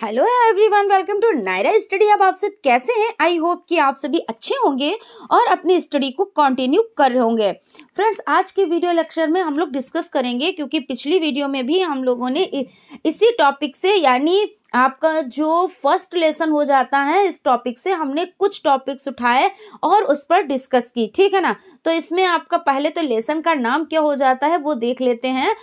hello everyone welcome to Naira study अब आप सब कैसे हैं आई होप कि आप सभी अच्छे होंगे और अपनी स्टडी को कंटिन्यू कर रहे होंगे फ्रेंड्स आज के वीडियो लेक्चर में हम लोग डिस्कस करेंगे क्योंकि पिछली वीडियो में भी हम लोगों ने इसी टॉपिक से यानी आपका जो फर्स्ट लेसन हो जाता है इस टॉपिक से हमने कुछ टॉपिक्स उठाए और उस पर डिस्कस की ठीक है ना तो इसमें आपका पहले तो लेसन का नाम क्या हो जाता है वो देख लेते हैं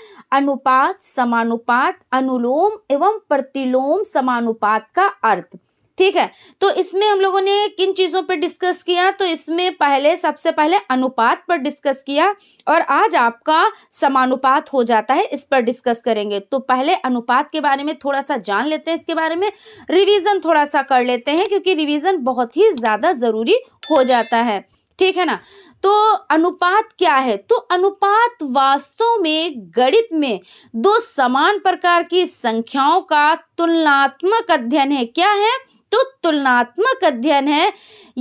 अनुपात समानुपात अनुलोम एवं प्रतिलोम समानुपात का अर्थ ठीक है तो इसमें हम लोगों ने किन चीज़ों पर डिस्कस किया तो इसमें पहले सबसे पहले अनुपात पर डिस्कस किया और आज आपका समानुपात हो जाता है इस पर डिस्कस करेंगे तो पहले अनुपात के बारे में थोड़ा सा जान लेते हैं इसके बारे में रिवीजन थोड़ा सा कर लेते हैं क्योंकि रिवीजन बहुत ही ज़्यादा ज़रूरी हो जाता है ठीक है ना तो अनुपात क्या है तो अनुपात वास्तव में गणित में दो समान प्रकार की संख्याओं का तुलनात्मक अध्ययन है क्या है तो तुलनात्मक अध्ययन है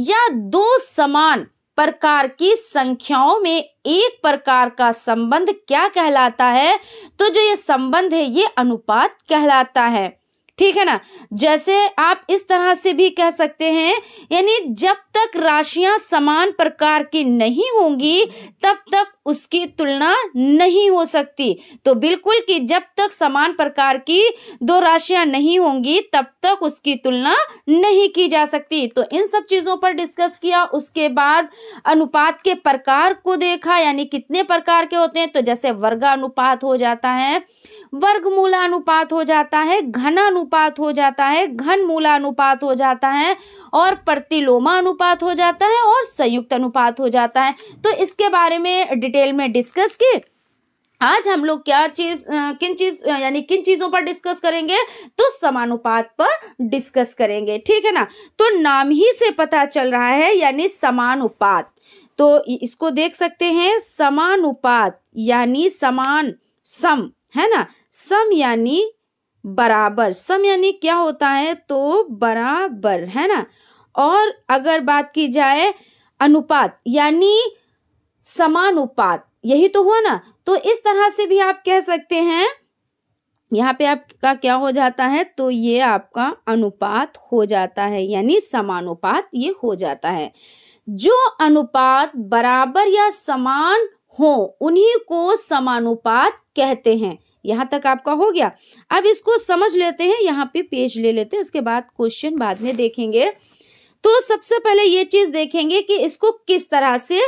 या दो समान प्रकार की संख्याओं में एक प्रकार का संबंध क्या कहलाता है तो जो ये संबंध है ये अनुपात कहलाता है ठीक है ना जैसे आप इस तरह से भी कह सकते हैं यानी जब तक राशियां समान प्रकार की नहीं होंगी तब तक उसकी तुलना नहीं हो सकती तो बिल्कुल कि जब तक समान प्रकार की दो राशियां नहीं होंगी तब तक उसकी तुलना नहीं की जा सकती तो इन सब चीज़ों पर डिस्कस किया उसके बाद अनुपात के प्रकार को देखा यानी कितने प्रकार के होते हैं तो जैसे वर्गानुपात हो जाता है अनुपात हो जाता है घन अनुपात हो जाता है घन अनुपात हो जाता है और प्रतिलोमा अनुपात हो जाता है और संयुक्त अनुपात हो जाता है तो इसके बारे में डिटेल में डिस्कस की आज हम लोग क्या चीज किन चीज यानी किन चीजों पर डिस्कस करेंगे तो समानुपात पर डिस्कस करेंगे ठीक है ना तो नाम ही से पता चल रहा है यानी समानुपात तो इसको देख सकते हैं समानुपात यानी समान सम है ना सम यानी बराबर सम यानी क्या होता है तो बराबर है ना और अगर बात की जाए अनुपात यानी समानुपात यही तो हुआ ना तो इस तरह से भी आप कह सकते हैं यहाँ पे आपका क्या हो जाता है तो ये आपका अनुपात हो जाता है यानी समानुपात ये हो जाता है जो अनुपात बराबर या समान हो उन्हीं को समानुपात कहते हैं यहाँ तक आपका हो गया अब इसको समझ लेते हैं यहाँ पे पेज ले लेते हैं उसके बाद क्वेश्चन बाद में देखेंगे तो सबसे पहले ये चीज देखेंगे कि इसको किस तरह से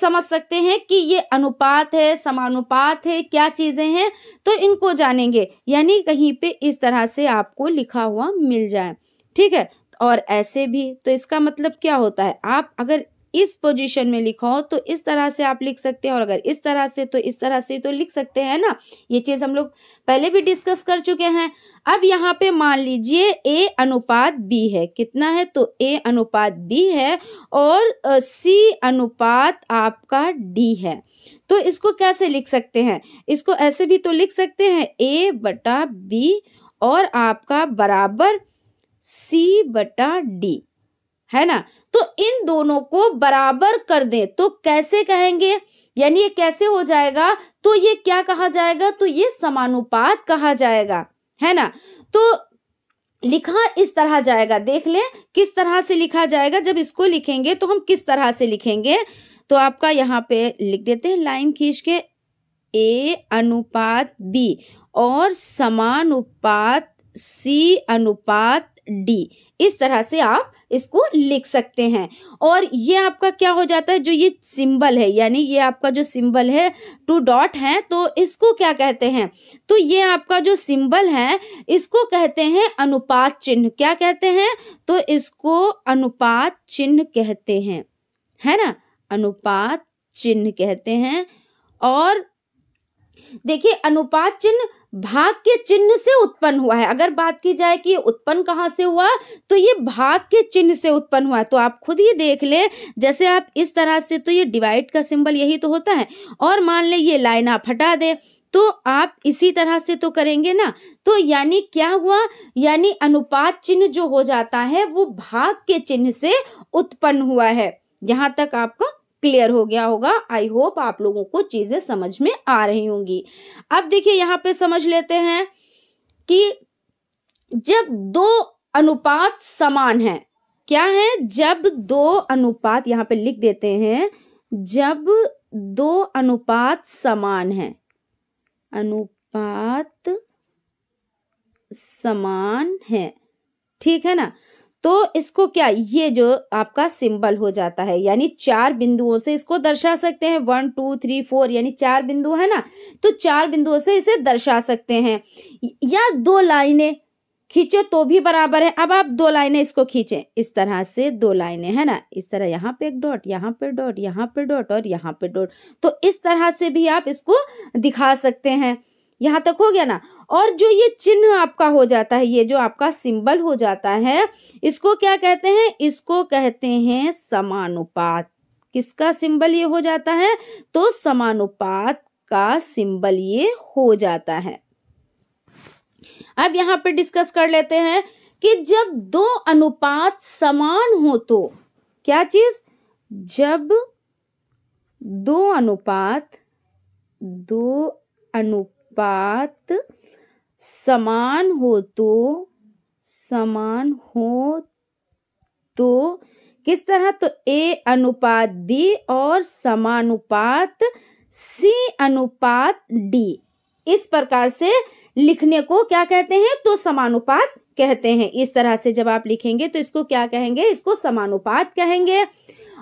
समझ सकते हैं कि ये अनुपात है समानुपात है क्या चीज़ें हैं तो इनको जानेंगे यानी कहीं पे इस तरह से आपको लिखा हुआ मिल जाए ठीक है और ऐसे भी तो इसका मतलब क्या होता है आप अगर इस पोजीशन में लिखो तो इस तरह से आप लिख सकते हैं और अगर इस तरह से तो इस तरह से तो लिख सकते हैं ना ये चीज़ हम लोग पहले भी डिस्कस कर चुके हैं अब यहाँ पे मान लीजिए ए अनुपात बी है कितना है तो ए अनुपात बी है और सी अनुपात आपका डी है तो इसको कैसे लिख सकते हैं इसको ऐसे भी तो लिख सकते हैं ए बटा बी और आपका बराबर सी बटा डी है ना तो इन दोनों को बराबर कर दें तो कैसे कहेंगे यानी ये कैसे हो जाएगा तो ये क्या कहा जाएगा तो ये समानुपात कहा जाएगा है ना तो लिखा इस तरह जाएगा देख लें किस तरह से लिखा जाएगा जब इसको लिखेंगे तो हम किस तरह से लिखेंगे तो आपका यहाँ पे लिख देते हैं लाइन खींच के ए अनुपात बी और समानुपात सी अनुपात डी इस तरह से आप इसको लिख सकते हैं और ये आपका क्या हो जाता है जो ये सिंबल है यानी ये आपका जो सिंबल है टू डॉट है तो इसको क्या कहते हैं तो ये आपका जो सिंबल है इसको कहते हैं अनुपात चिन्ह क्या कहते हैं तो इसको अनुपात चिन्ह कहते हैं है ना अनुपात चिन्ह कहते हैं और देखिए अनुपात चिन्ह भाग के चिन्ह से उत्पन्न हुआ है अगर बात की जाए कि उत्पन्न कहाँ से हुआ तो ये भाग के चिन्ह से उत्पन्न हुआ तो आप खुद ही देख ले जैसे आप इस तरह से तो ये डिवाइड का सिंबल यही तो होता है और मान ले ये लाइन आप हटा दे तो आप इसी तरह से तो करेंगे ना तो यानी क्या हुआ यानी अनुपात चिन्ह जो हो जाता है वो भाग के चिन्ह से उत्पन्न हुआ है यहाँ तक आपका क्लियर हो गया होगा आई होप आप लोगों को चीज़ें समझ में आ रही होंगी अब देखिए यहाँ पे समझ लेते हैं कि जब दो अनुपात समान है क्या है जब दो अनुपात यहाँ पे लिख देते हैं जब दो अनुपात समान है अनुपात समान है ठीक है ना तो इसको क्या ये जो आपका सिंबल हो जाता है यानी चार बिंदुओं से इसको दर्शा सकते हैं वन टू थ्री फोर यानी चार बिंदु है ना तो चार बिंदुओं से इसे दर्शा सकते हैं या दो लाइनें खींचो तो भी बराबर है अब आप दो लाइनें इसको खींचें इस तरह से दो लाइनें है ना इस तरह यहाँ पे एक डॉट यहाँ पे डॉट यहाँ पे डॉट और यहाँ पे डॉट तो इस तरह से भी आप इसको दिखा सकते हैं यहाँ तक हो गया ना और जो ये चिन्ह आपका हो जाता है ये जो आपका सिंबल हो जाता है इसको क्या कहते हैं इसको कहते हैं समानुपात किसका सिंबल ये हो जाता है तो समानुपात का सिंबल ये हो जाता है अब यहां पर डिस्कस कर लेते हैं कि जब दो अनुपात समान हो तो क्या चीज जब दो अनुपात दो अनुपात समान हो तो समान हो तो किस तरह तो ए अनुपात बी और समानुपात सी अनुपात डी इस प्रकार से लिखने को क्या कहते हैं तो समानुपात कहते हैं इस तरह से जब आप लिखेंगे तो इसको क्या कहेंगे इसको समानुपात कहेंगे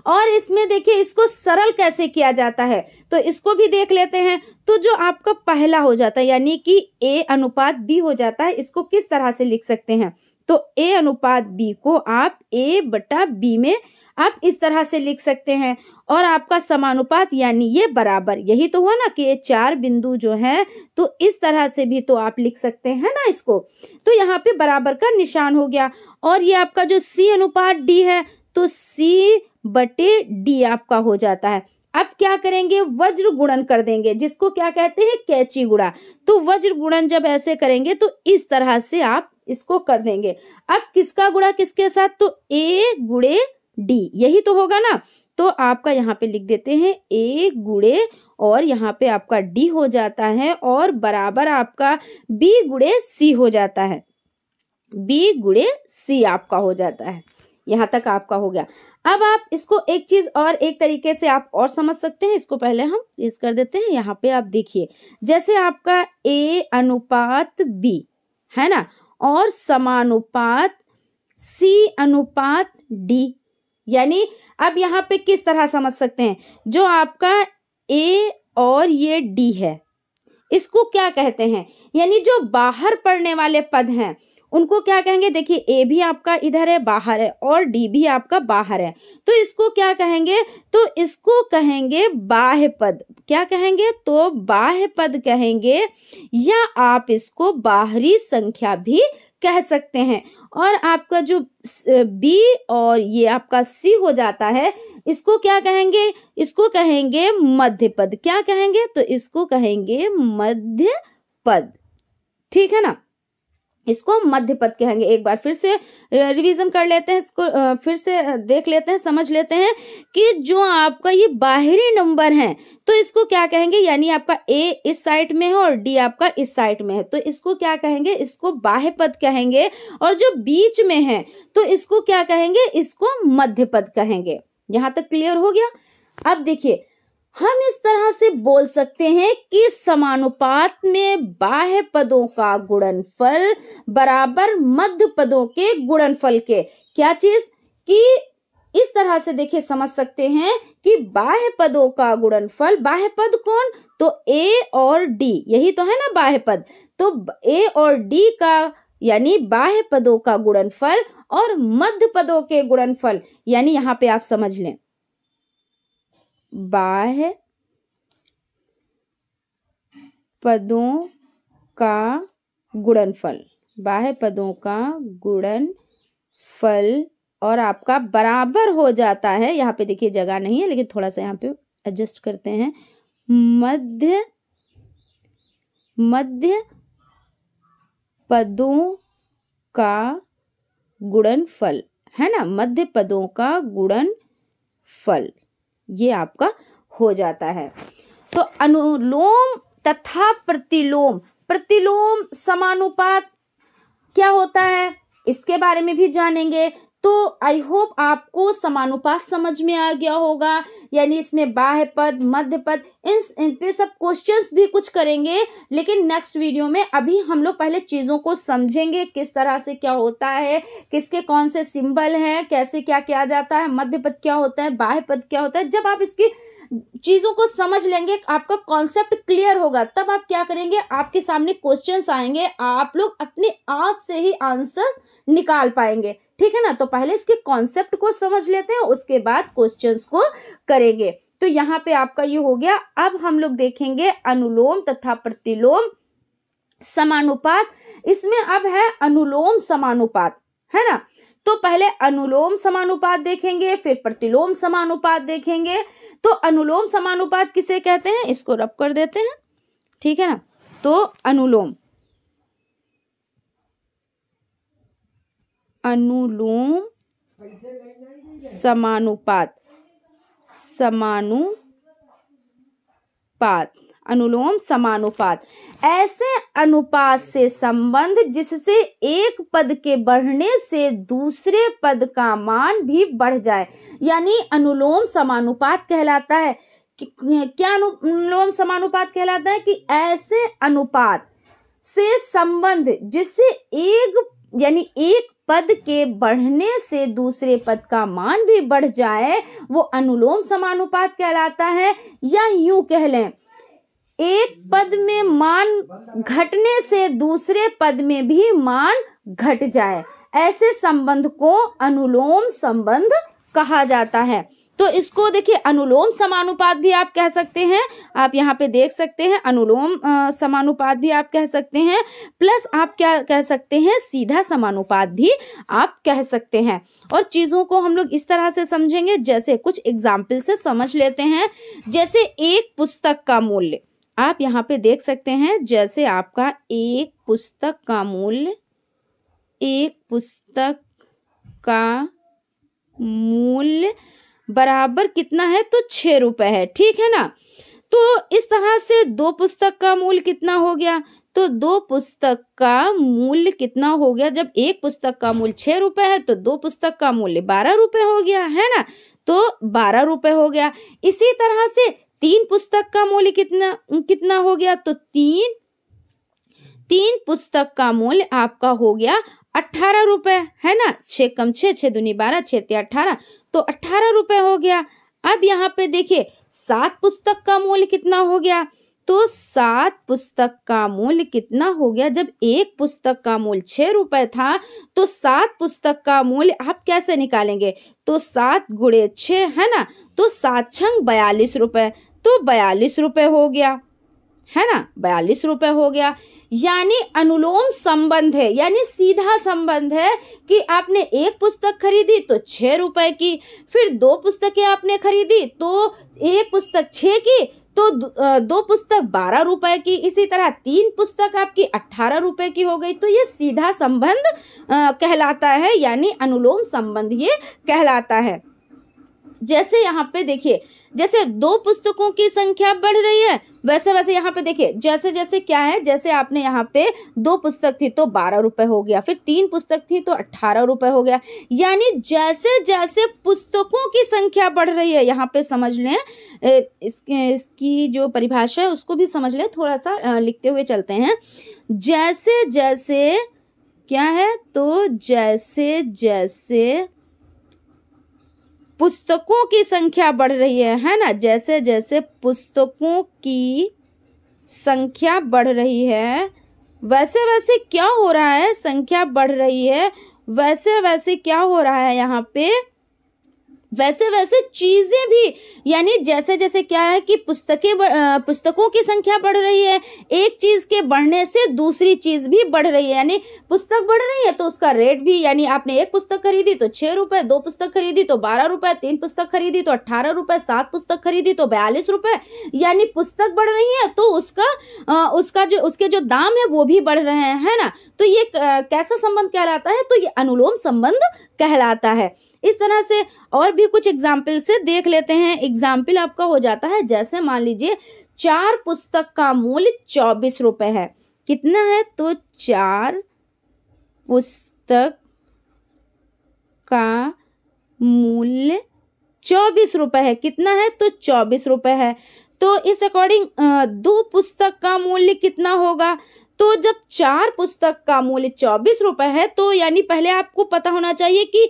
और इसमें देखिए इसको सरल कैसे किया जाता है तो इसको भी देख लेते हैं तो जो आपका पहला हो जाता है यानी कि ए अनुपात बी हो जाता है इसको किस तरह से लिख सकते हैं तो ए अनुपात बी को आप ए बटा बी में आप इस तरह से लिख सकते हैं और आपका समानुपात यानी ये बराबर यही तो हुआ ना कि ये चार बिंदु जो है तो इस तरह से भी तो आप लिख सकते हैं ना इसको तो यहाँ पे बराबर का निशान हो गया और ये आपका जो सी अनुपात डी है तो सी बटे डी आपका हो जाता है अब क्या करेंगे वज्र गुणन कर देंगे जिसको क्या कहते हैं कैची गुड़ा तो वज्र गुणन जब ऐसे करेंगे तो इस तरह से आप इसको कर देंगे अब किसका गुड़ा किसके साथ तो ए गुड़े डी यही तो होगा ना तो आपका यहाँ पे लिख देते हैं ए गुड़े और यहाँ पे आपका डी हो जाता है और बराबर आपका बी गुड़े सी हो जाता है बी गुड़े सी आपका हो जाता है यहाँ तक आपका हो गया अब आप इसको एक चीज और एक तरीके से आप और समझ सकते हैं इसको पहले हम रेस कर देते हैं यहाँ पे आप देखिए जैसे आपका ए अनुपात बी है ना और समानुपात सी अनुपात डी यानी अब यहाँ पे किस तरह समझ सकते हैं जो आपका ए और ये डी है इसको क्या कहते हैं यानी जो बाहर पड़ने वाले पद हैं उनको क्या कहेंगे देखिए ए भी आपका इधर है बाहर है और डी भी आपका बाहर है तो इसको क्या कहेंगे तो इसको कहेंगे बाह्य पद क्या कहेंगे तो बाह्य पद कहेंगे या आप इसको बाहरी संख्या भी कह सकते हैं और आपका जो बी और ये आपका सी हो जाता है इसको क्या कहेंगे इसको कहेंगे मध्य पद क्या कहेंगे तो इसको कहेंगे मध्य पद ठीक है ना इसको हम मध्य पद कहेंगे एक बार फिर से रिवीजन कर लेते हैं इसको फिर से देख लेते हैं समझ लेते हैं कि जो आपका ये बाहरी नंबर है तो इसको क्या कहेंगे यानी आपका ए इस साइड में है और डी आपका इस साइड में है तो इसको क्या कहेंगे इसको बाह्य पद कहेंगे और जो बीच में है तो इसको क्या कहेंगे इसको मध्य पद कहेंगे यहां तक क्लियर हो गया अब देखिए हम इस तरह से बोल सकते हैं कि समानुपात में बाह्य पदों का गुणनफल बराबर मध्य पदों के गुणनफल के क्या चीज कि इस तरह से देखिए समझ सकते हैं कि बाह्य पदों का गुणनफल बाह्य पद कौन तो ए और डी यही तो है ना बाह्य पद तो ए और डी का यानी बाह्य पदों का गुणनफल और मध्य पदों के गुणनफल यानी यहां पे आप समझ लें बाह्य पदों का गुणनफल बाह्य पदों का गुणनफल और आपका बराबर हो जाता है यहाँ पे देखिए जगह नहीं है लेकिन थोड़ा सा यहाँ पे एडजस्ट करते हैं मध्य मध्य पदों का गुणनफल है ना मध्य पदों का गुणनफल ये आपका हो जाता है तो अनुलोम तथा प्रतिलोम प्रतिलोम समानुपात क्या होता है इसके बारे में भी जानेंगे तो आई होप आपको समानुपात समझ में आ गया होगा यानी इसमें बाह्य पद मध्य पद इन इन पे सब क्वेश्चंस भी कुछ करेंगे लेकिन नेक्स्ट वीडियो में अभी हम लोग पहले चीज़ों को समझेंगे किस तरह से क्या होता है किसके कौन से सिंबल हैं कैसे क्या किया जाता है मध्य पद क्या होता है बाह्य पद क्या होता है जब आप इसकी चीज़ों को समझ लेंगे आपका कॉन्सेप्ट क्लियर होगा तब आप क्या करेंगे आपके सामने क्वेश्चन आएंगे आप लोग अपने आप से ही आंसर निकाल पाएंगे ठीक है ना तो पहले इसके कॉन्सेप्ट को समझ लेते हैं उसके बाद क्वेश्चंस को करेंगे तो यहाँ पे आपका ये हो गया अब हम लोग देखेंगे अनुलोम तथा प्रतिलोम समानुपात इसमें अब है अनुलोम समानुपात है ना तो पहले अनुलोम समानुपात देखेंगे फिर प्रतिलोम समानुपात देखेंगे तो अनुलोम समानुपात किसे कहते हैं इसको रब कर देते हैं ठीक है ना तो अनुलोम अनुलोम समानुपात समानुपात अनुलोम समानुपात ऐसे अनुपात से संबंध जिससे एक पद के बढ़ने से दूसरे पद का मान भी बढ़ जाए यानी अनुलोम समानुपात कहलाता है क्या अनुलोम समानुपात कहलाता है कि ऐसे अनुपात से संबंध जिससे एक यानी एक पद के बढ़ने से दूसरे पद का मान भी बढ़ जाए वो अनुलोम समानुपात कहलाता है या यूं कह लें एक पद में मान घटने से दूसरे पद में भी मान घट जाए ऐसे संबंध को अनुलोम संबंध कहा जाता है तो इसको देखिए अनुलोम समानुपात भी आप कह सकते हैं आप यहाँ पे देख सकते हैं अनुलोम समानुपात भी आप कह सकते हैं प्लस आप क्या कह सकते हैं सीधा समानुपात भी आप कह सकते हैं और चीज़ों को हम लोग इस तरह से समझेंगे जैसे कुछ एग्जाम्पल से समझ लेते हैं जैसे एक पुस्तक का मूल्य आप यहाँ पे देख सकते हैं जैसे आपका एक पुस्तक का मूल्य एक पुस्तक का मूल्य बराबर कितना है तो छः रुपये है ठीक है ना तो इस तरह से दो पुस्तक का मूल्य कितना हो गया तो दो पुस्तक का मूल्य कितना हो गया जब एक पुस्तक का मूल्य छः रुपये है तो दो पुस्तक का मूल्य बारह रुपये हो गया है ना तो बारह रुपये हो गया इसी तरह से तीन पुस्तक का मूल्य कितना कितना हो गया तो तीन तीन पुस्तक का मूल्य आपका हो गया अट्ठारह रुपए है ना छ कम छ छ दुनी बारह छः अट्ठारह तो अट्ठारह रुपए हो गया अब यहाँ पे देखिए सात पुस्तक का मूल्य कितना हो गया तो सात पुस्तक का मूल्य कितना हो गया जब एक पुस्तक का मूल्य छः रुपए था तो सात पुस्तक का मूल्य आप कैसे निकालेंगे तो सात गुड़े छ है ना तो सात छंग बयालीस रुपए तो बयालीस रुपये हो गया है ना बयालीस रुपये हो गया यानी अनुलोम संबंध है यानी सीधा संबंध है कि आपने एक पुस्तक खरीदी तो छः रुपए की फिर दो पुस्तकें आपने खरीदी तो एक पुस्तक छः की तो दो पुस्तक बारह रुपए की इसी तरह तीन पुस्तक आपकी अट्ठारह रुपए की हो गई तो ये सीधा संबंध कहलाता है यानी अनुलोम संबंध ये कहलाता है जैसे यहाँ पे देखिए जैसे दो पुस्तकों की संख्या बढ़ रही है वैसे वैसे यहाँ पे देखिए जैसे जैसे क्या है जैसे आपने यहाँ पे दो पुस्तक थी तो बारह रुपये हो गया फिर तीन पुस्तक थी तो अट्ठारह रुपये हो गया यानी जैसे जैसे पुस्तकों की संख्या बढ़ रही है यहाँ पे समझ लें इसके इसकी जो परिभाषा है उसको भी समझ लें थोड़ा सा लिखते हुए चलते हैं जैसे जैसे क्या है तो जैसे जैसे पुस्तकों की संख्या बढ़ रही है है ना जैसे जैसे पुस्तकों की संख्या बढ़ रही है वैसे वैसे क्या हो रहा है संख्या बढ़ रही है वैसे वैसे क्या हो रहा है यहाँ पे वैसे वैसे चीज़ें भी यानी जैसे जैसे क्या है कि पुस्तकें पुस्तकों की संख्या बढ़ रही है एक चीज़ के बढ़ने से दूसरी चीज़ भी बढ़ रही है यानी पुस्तक बढ़ रही है तो उसका रेट भी यानी आपने एक पुस्तक खरीदी तो छः रुपये दो पुस्तक खरीदी तो बारह रुपये तीन पुस्तक खरीदी तो अट्ठारह रुपये सात पुस्तक खरीदी तो बयालीस रुपये यानी पुस्तक बढ़ रही है तो उसका आ, उसका जो उसके जो दाम है वो भी बढ़ रहे हैं है ना तो ये कैसा संबंध कहलाता है तो ये अनुलोम संबंध कहलाता है इस तरह से और भी कुछ एग्जाम्पल से देख लेते हैं एग्जाम्पल आपका हो जाता है जैसे मान लीजिए चार पुस्तक का मूल्य चौबीस रुपये है कितना है तो चार पुस्तक का मूल्य चौबीस रुपये है कितना है तो चौबीस रुपये है तो इस अकॉर्डिंग दो पुस्तक का मूल्य कितना होगा तो जब चार पुस्तक का मूल्य चौबीस रुपये है तो यानी पहले आपको पता होना चाहिए कि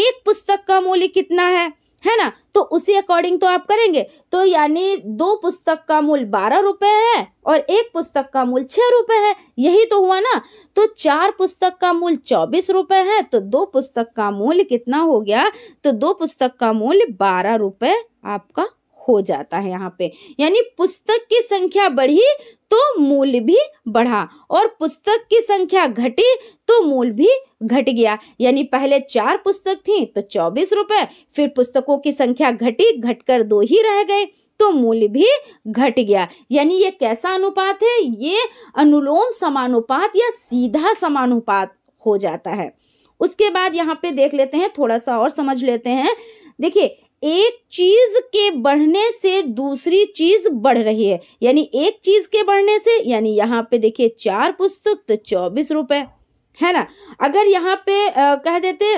एक पुस्तक का मूल्य कितना है है ना तो उसी अकॉर्डिंग तो आप करेंगे तो यानी दो पुस्तक का मूल्य बारह रुपये है और एक पुस्तक का मूल्य छह रुपए है यही तो हुआ ना तो चार पुस्तक का मूल्य चौबीस रुपये है तो दो पुस्तक का मूल्य कितना हो गया तो दो पुस्तक का मूल्य बारह रुपये आपका हो जाता है यहाँ पे यानी पुस्तक की संख्या बढ़ी तो मूल भी बढ़ा और पुस्तक की संख्या घटी तो मूल भी घट गया यानी पहले चार पुस्तक थी तो चौबीस रुपए फिर पुस्तकों की संख्या घटी घटकर दो ही रह गए तो मूल्य भी घट गया यानी ये कैसा अनुपात है ये अनुलोम समानुपात या सीधा समानुपात हो जाता है उसके बाद यहाँ पे देख लेते हैं थोड़ा सा और समझ लेते हैं देखिए एक चीज के बढ़ने से दूसरी चीज बढ़ रही है यानी एक चीज के बढ़ने से यानी यहाँ पे देखिए चार पुस्तक तो चौबीस रुपए है ना अगर यहाँ पे आ, कह देते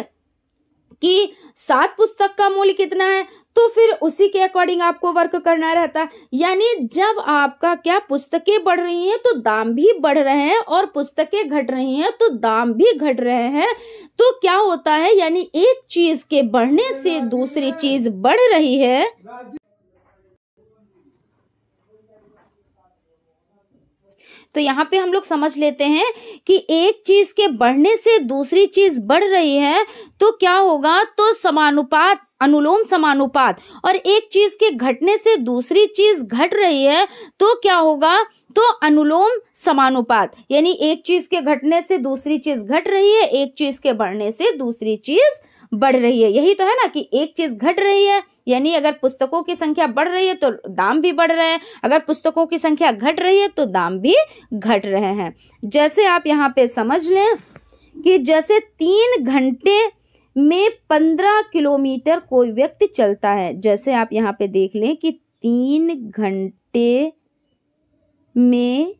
कि सात पुस्तक का मूल्य कितना है तो फिर उसी के अकॉर्डिंग आपको वर्क करना रहता है यानी जब आपका क्या पुस्तकें बढ़ रही हैं तो दाम भी बढ़ रहे हैं और पुस्तकें घट रही हैं तो दाम भी घट रहे हैं तो क्या होता है यानी एक चीज के बढ़ने से दूसरी चीज बढ़ रही है तो यहाँ पे हम लोग समझ लेते हैं कि एक चीज के बढ़ने से दूसरी चीज बढ़ रही है तो क्या होगा तो समानुपात अनुलोम समानुपात और एक चीज के घटने से दूसरी चीज घट रही है तो क्या होगा तो अनुलोम समानुपात यानी एक चीज के घटने से दूसरी चीज घट रही है एक चीज के बढ़ने से दूसरी चीज बढ़ रही है यही तो है ना कि एक चीज घट रही है यानी अगर पुस्तकों की संख्या बढ़ रही है तो दाम भी बढ़ रहे हैं अगर पुस्तकों की संख्या घट रही है तो दाम भी घट रहे हैं जैसे आप यहाँ पे समझ लें कि जैसे तीन घंटे में पंद्रह किलोमीटर कोई व्यक्ति चलता है जैसे आप यहाँ पे देख लें कि तीन घंटे में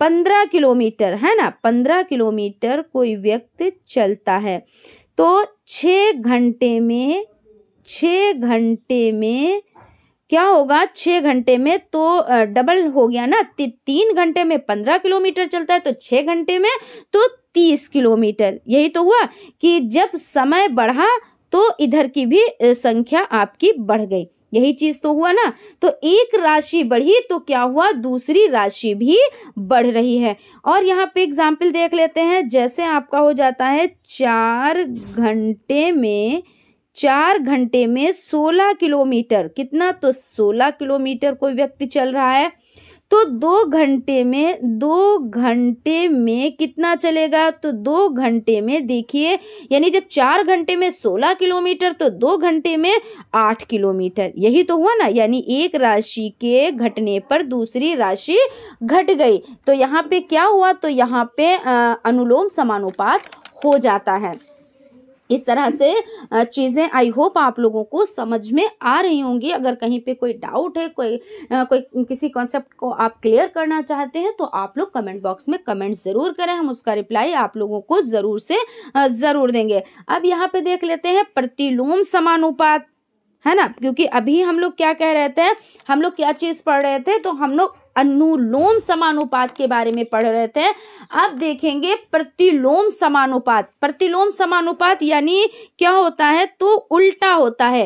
पंद्रह किलोमीटर है ना पंद्रह किलोमीटर कोई व्यक्ति चलता है तो छः घंटे में छः घंटे में क्या होगा छः घंटे में तो डबल हो गया ना ती, तीन घंटे में पंद्रह किलोमीटर चलता है तो छः घंटे में तो तीस किलोमीटर यही तो हुआ कि जब समय बढ़ा तो इधर की भी संख्या आपकी बढ़ गई यही चीज तो हुआ ना तो एक राशि बढ़ी तो क्या हुआ दूसरी राशि भी बढ़ रही है और यहाँ पे एग्जाम्पल देख लेते हैं जैसे आपका हो जाता है चार घंटे में चार घंटे में सोलह किलोमीटर कितना तो सोलह किलोमीटर कोई व्यक्ति चल रहा है तो दो घंटे में दो घंटे में कितना चलेगा तो दो घंटे में देखिए यानी जब चार घंटे में सोलह किलोमीटर तो दो घंटे में आठ किलोमीटर यही तो हुआ ना यानी एक राशि के घटने पर दूसरी राशि घट गई तो यहाँ पे क्या हुआ तो यहाँ पे अनुलोम समानुपात हो जाता है इस तरह से चीज़ें आई होप आप लोगों को समझ में आ रही होंगी अगर कहीं पे कोई डाउट है कोई कोई किसी कॉन्सेप्ट को आप क्लियर करना चाहते हैं तो आप लोग कमेंट बॉक्स में कमेंट ज़रूर करें हम उसका रिप्लाई आप लोगों को ज़रूर से ज़रूर देंगे अब यहाँ पे देख लेते हैं प्रतिलोम समानुपात है ना क्योंकि अभी हम लोग क्या कह रहे थे हम लोग क्या चीज़ पढ़ रहे थे तो हम लोग अनुलोम समानुपात के बारे में पढ़ रहे थे अब देखेंगे प्रतिलोम समानुपात प्रतिलोम समानुपात यानी क्या होता है तो उल्टा होता है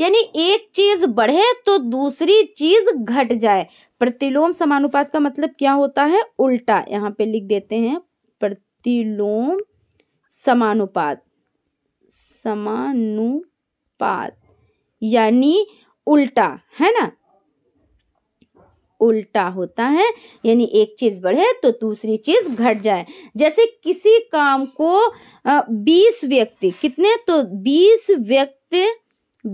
यानी एक चीज बढ़े तो दूसरी चीज घट जाए प्रतिलोम समानुपात का मतलब क्या होता है उल्टा यहाँ पे लिख देते हैं प्रतिलोम समानुपात समानुपात यानी उल्टा है ना उल्टा होता है यानी एक चीज़ बढ़े तो दूसरी चीज़ घट जाए जैसे किसी काम को बीस व्यक्ति कितने तो बीस व्यक्ति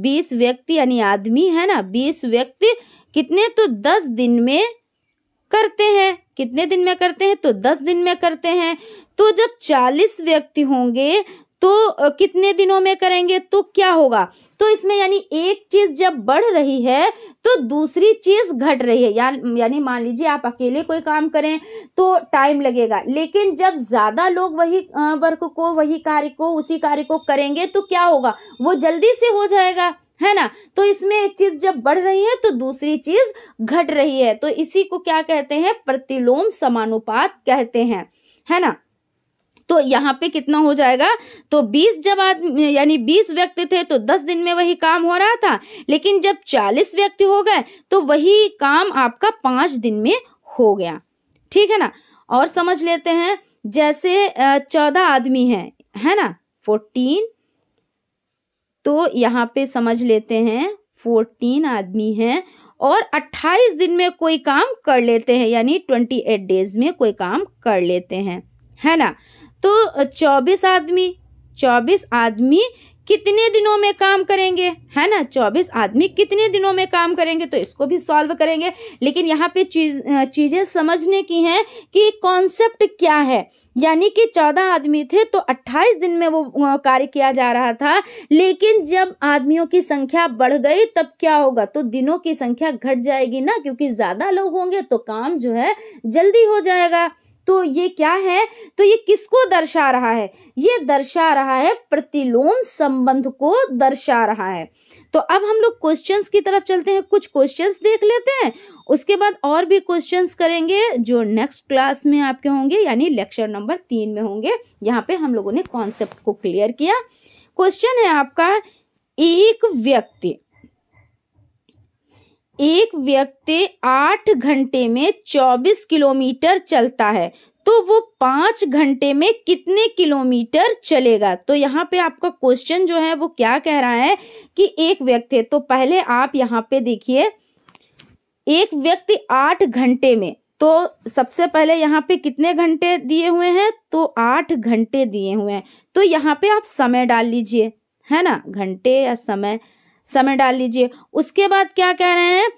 बीस व्यक्ति यानी आदमी है ना बीस व्यक्ति कितने तो दस दिन में करते हैं कितने दिन में करते हैं तो दस दिन में करते हैं तो जब चालीस व्यक्ति होंगे तो कितने दिनों में करेंगे तो क्या होगा तो इसमें यानी एक चीज़ जब बढ़ रही है तो दूसरी चीज़ घट रही है या यानी मान लीजिए आप अकेले कोई काम करें तो टाइम लगेगा लेकिन जब ज़्यादा लोग वही वर्क को वही कार्य को उसी कार्य को करेंगे तो क्या होगा वो जल्दी से हो जाएगा है ना तो इसमें एक चीज जब बढ़ रही है तो दूसरी चीज घट रही है तो इसी को क्या कहते हैं प्रतिलोम समानुपात कहते हैं है ना तो यहाँ पे कितना हो जाएगा तो 20 जब आदमी यानी 20 व्यक्ति थे तो 10 दिन में वही काम हो रहा था लेकिन जब 40 व्यक्ति हो गए तो वही काम आपका पाँच दिन में हो गया ठीक है ना और समझ लेते हैं जैसे चौदह आदमी हैं है ना फोर्टीन तो यहाँ पे समझ लेते हैं फोर्टीन आदमी हैं और अट्ठाईस दिन में कोई काम कर लेते हैं यानी ट्वेंटी एट डेज में कोई काम कर लेते हैं है ना तो चौबीस आदमी चौबीस आदमी कितने दिनों में काम करेंगे है ना चौबीस आदमी कितने दिनों में काम करेंगे तो इसको भी सॉल्व करेंगे लेकिन यहाँ पे चीज चीज़ें समझने की हैं कि कॉन्सेप्ट क्या है यानी कि चौदह आदमी थे तो अट्ठाईस दिन में वो कार्य किया जा रहा था लेकिन जब आदमियों की संख्या बढ़ गई तब क्या होगा तो दिनों की संख्या घट जाएगी ना क्योंकि ज़्यादा लोग होंगे तो काम जो है जल्दी हो जाएगा तो ये क्या है तो ये किसको दर्शा रहा है ये दर्शा रहा है प्रतिलोम संबंध को दर्शा रहा है तो अब हम लोग क्वेश्चंस की तरफ चलते हैं कुछ क्वेश्चंस देख लेते हैं उसके बाद और भी क्वेश्चंस करेंगे जो नेक्स्ट क्लास में आपके होंगे यानी लेक्चर नंबर तीन में होंगे यहाँ पे हम लोगों ने कॉन्सेप्ट को क्लियर किया क्वेश्चन है आपका एक व्यक्ति एक व्यक्ति आठ घंटे में चौबीस किलोमीटर चलता है तो वो पाँच घंटे में कितने किलोमीटर चलेगा तो यहाँ पे आपका क्वेश्चन जो है वो क्या कह रहा है कि एक व्यक्ति है तो पहले आप यहाँ पे देखिए एक व्यक्ति आठ घंटे में तो सबसे पहले यहाँ पे कितने घंटे दिए हुए हैं तो आठ घंटे दिए हुए हैं तो यहाँ पे आप समय डाल लीजिए है ना घंटे या समय समय डाल लीजिए उसके बाद क्या कह रहे हैं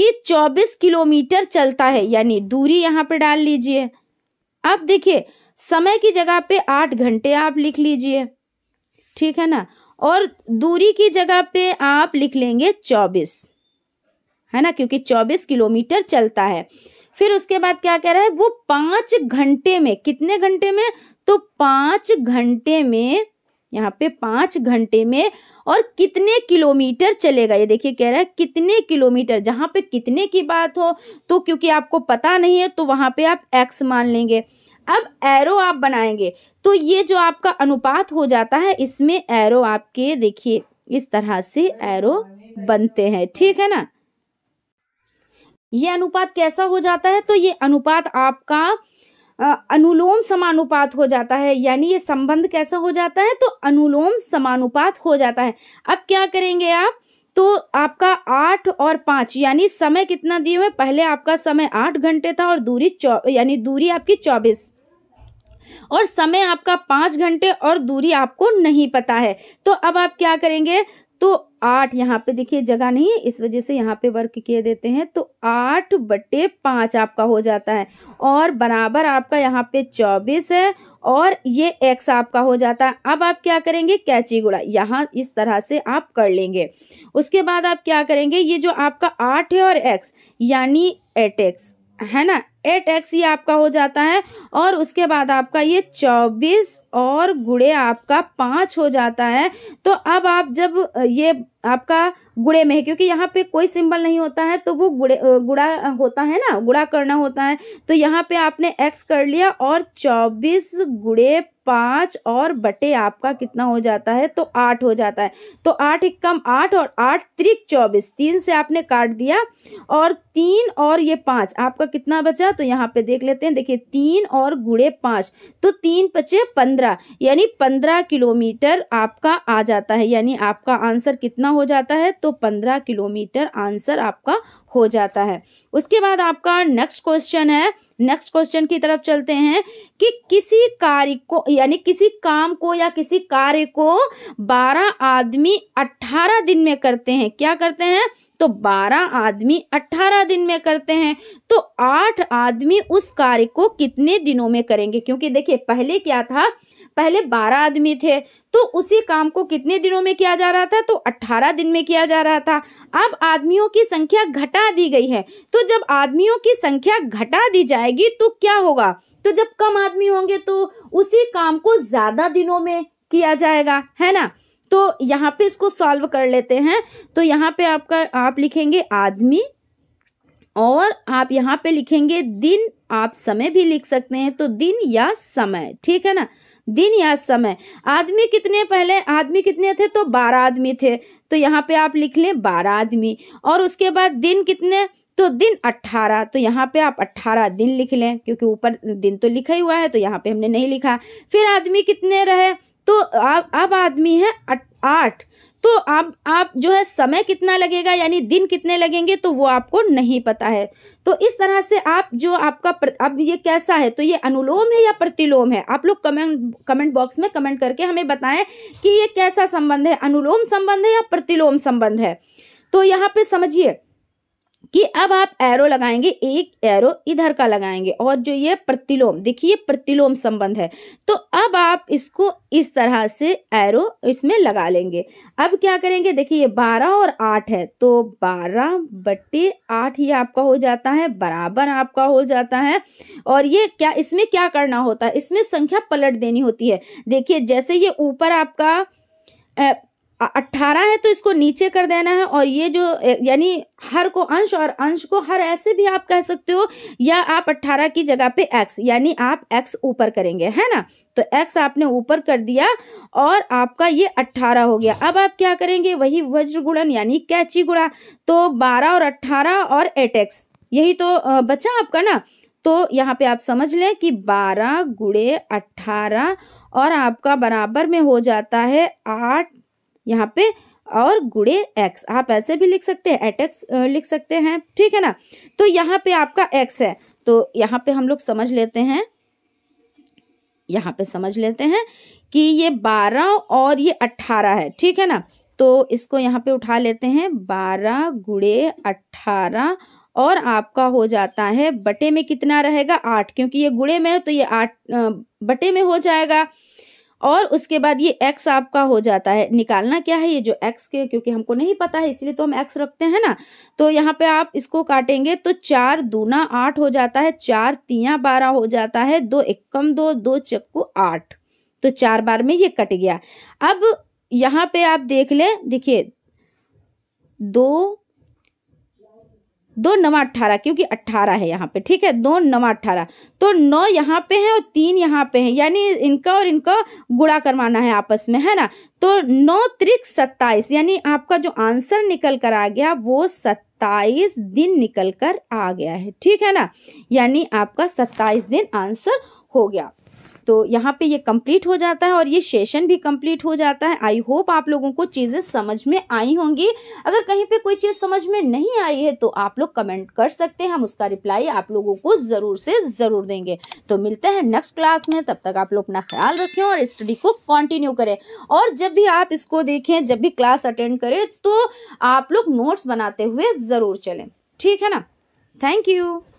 कि 24 किलोमीटर चलता है यानी दूरी यहाँ पर डाल लीजिए अब देखिए समय की जगह पे आठ घंटे आप लिख लीजिए ठीक है ना और दूरी की जगह पे आप लिख लेंगे चौबीस है ना क्योंकि चौबीस किलोमीटर चलता है फिर उसके बाद क्या कह रहा है वो पांच घंटे में कितने घंटे में तो पांच घंटे में यहाँ पे पाँच घंटे में और कितने किलोमीटर चलेगा ये देखिए कह रहा है कितने किलोमीटर जहाँ पे कितने की बात हो तो क्योंकि आपको पता नहीं है तो वहाँ पे आप एक्स मान लेंगे अब एरो आप बनाएंगे तो ये जो आपका अनुपात हो जाता है इसमें एरो आपके देखिए इस तरह से एरो बनते हैं ठीक है ना ये अनुपात कैसा हो जाता है तो ये अनुपात आपका अनुलोम समानुपात हो जाता है यानी ये संबंध कैसा हो जाता है तो अनुलोम समानुपात हो जाता है अब क्या करेंगे आप तो आपका आठ और पाँच यानी समय कितना दिए हुए पहले आपका समय आठ घंटे था और दूरी चौ यानी दूरी आपकी चौबीस और समय आपका पाँच घंटे और दूरी आपको नहीं पता है तो अब आप क्या करेंगे तो आठ यहाँ पे देखिए जगह नहीं है इस वजह से यहाँ पे वर्क किए देते हैं तो आठ बटे पाँच आपका हो जाता है और बराबर आपका यहाँ पे चौबीस है और ये एक्स आपका हो जाता है अब आप क्या करेंगे कैची गुड़ा यहाँ इस तरह से आप कर लेंगे उसके बाद आप क्या करेंगे ये जो आपका आठ है और एक्स यानी एट एक्स है ना एट एक्स ये आपका हो जाता है और उसके बाद आपका ये चौबीस और गुड़े आपका पाँच हो जाता है तो अब आप जब ये आपका गुड़े में है क्योंकि यहाँ पे कोई सिंबल नहीं होता है तो वो गुड़े गुड़ा होता है ना गुड़ा करना होता है तो यहाँ पे आपने एक्स कर लिया और चौबीस गुड़े पाँच और बटे आपका कितना हो जाता है तो आठ हो जाता है तो आठ एक कम आठ और आठ त्रिक चौबीस तीन से आपने काट दिया और तीन और ये पाँच आपका कितना बचा तो यहाँ पे देख लेते हैं देखिए तीन और गुड़े पाँच तो तीन पचे पंद्रह यानी पंद्रह किलोमीटर आपका आ जाता है यानी आपका आंसर कितना हो जाता है तो पंद्रह किलोमीटर आंसर आपका हो जाता है उसके बाद आपका नेक्स्ट क्वेश्चन है नेक्स्ट क्वेश्चन की तरफ चलते हैं कि किसी कार्य को यानी किसी काम को या किसी कार्य को बारह आदमी अट्ठारह दिन में करते हैं क्या करते हैं तो बारह आदमी अठारह दिन में करते हैं तो आठ आदमी उस कार्य को कितने दिनों में करेंगे क्योंकि देखिए पहले क्या था पहले बारह आदमी थे तो उसी काम को कितने दिनों में किया जा रहा था तो अट्ठारह दिन में किया जा रहा था अब आदमियों की संख्या घटा दी गई है तो जब आदमियों की संख्या घटा दी जाएगी तो क्या होगा तो जब कम आदमी होंगे तो उसी काम को ज़्यादा दिनों में किया जाएगा है ना तो यहाँ पे इसको सॉल्व कर लेते हैं तो यहाँ पे आपका आप लिखेंगे आदमी और आप यहाँ पे लिखेंगे दिन आप समय भी लिख सकते हैं तो दिन या समय ठीक है ना दिन या समय आदमी कितने पहले आदमी कितने थे तो बारह आदमी थे तो यहाँ पे आप लिख लें बारह आदमी और उसके बाद दिन कितने तो दिन अट्ठारह तो यहाँ पे आप अट्ठारह दिन लिख लें क्योंकि ऊपर दिन तो लिखा ही हुआ है तो यहाँ पे हमने नहीं लिखा फिर आदमी कितने रहे तो आप अब आदमी है आठ तो आप आप जो है समय कितना लगेगा यानी दिन कितने लगेंगे तो वो आपको नहीं पता है तो इस तरह से आप जो आपका अब ये कैसा है तो ये अनुलोम है या प्रतिलोम है आप लोग कमेंट कमेंट बॉक्स में कमेंट करके हमें बताएं कि ये कैसा संबंध है अनुलोम संबंध है या प्रतिलोम संबंध है तो यहाँ पे समझिए कि अब आप एरो लगाएंगे एक एरो इधर का लगाएंगे और जो ये प्रतिलोम देखिए प्रतिलोम संबंध है तो अब आप इसको इस तरह से एरो इसमें लगा लेंगे अब क्या करेंगे देखिए ये बारह और आठ है तो बारह बट्टे आठ ये आपका हो जाता है बराबर आपका हो जाता है और ये क्या इसमें क्या करना होता है इसमें संख्या पलट देनी होती है देखिए जैसे ये ऊपर आपका अट्ठारह है तो इसको नीचे कर देना है और ये जो यानी हर को अंश और अंश को हर ऐसे भी आप कह सकते हो या आप अट्ठारह की जगह पे एक्स यानी आप एक्स ऊपर करेंगे है ना तो एक्स आपने ऊपर कर दिया और आपका ये अट्ठारह हो गया अब आप क्या करेंगे वही वज्र गुणन यानी कैची गुणा तो बारह और अट्ठारह और एट एक्स यही तो बचा आपका ना तो यहाँ पे आप समझ लें कि बारह गुड़े अट्ठारह और आपका बराबर में हो जाता है आठ यहाँ पे और गुड़े एक्स आप ऐसे भी लिख सकते हैं एट एक्स लिख सकते हैं ठीक है ना तो यहाँ पे आपका एक्स है तो यहाँ पे हम लोग समझ लेते हैं यहाँ पे समझ लेते हैं कि ये बारह और ये अट्ठारह है ठीक है ना तो इसको यहाँ पे उठा लेते हैं बारह गुड़े अट्ठारह और आपका हो जाता है बटे में कितना रहेगा आठ क्योंकि ये गुड़े में है तो ये आठ बटे में हो जाएगा और उसके बाद ये एक्स आपका हो जाता है निकालना क्या है ये जो एक्स के क्योंकि हमको नहीं पता है इसलिए तो हम एक्स रखते हैं ना तो यहाँ पे आप इसको काटेंगे तो चार दूना आठ हो जाता है चार तिया बारह हो जाता है दो एकम दो दो चक्कू आठ तो चार बार में ये कट गया अब यहाँ पे आप देख ले देखिए दो दो नवा अट्ठारह क्योंकि अट्ठारह है यहाँ पे ठीक है दो नवा अट्ठारह तो नौ यहाँ पे है और तीन यहाँ पे है यानी इनका और इनका गुड़ा करवाना है आपस में है ना तो नौ त्रिक सत्ताईस यानी आपका जो आंसर निकल कर आ गया वो सत्ताईस दिन निकल कर आ गया है ठीक है ना यानी आपका सत्ताईस दिन आंसर हो गया तो यहाँ पे ये कंप्लीट हो जाता है और ये सेशन भी कंप्लीट हो जाता है आई होप आप लोगों को चीज़ें समझ में आई होंगी अगर कहीं पे कोई चीज़ समझ में नहीं आई है तो आप लोग कमेंट कर सकते हैं हम उसका रिप्लाई आप लोगों को ज़रूर से ज़रूर देंगे तो मिलते हैं नेक्स्ट क्लास में तब तक आप लोग अपना ख्याल रखें और स्टडी को कंटिन्यू करें और जब भी आप इसको देखें जब भी क्लास अटेंड करें तो आप लोग नोट्स बनाते हुए ज़रूर चलें ठीक है ना थैंक यू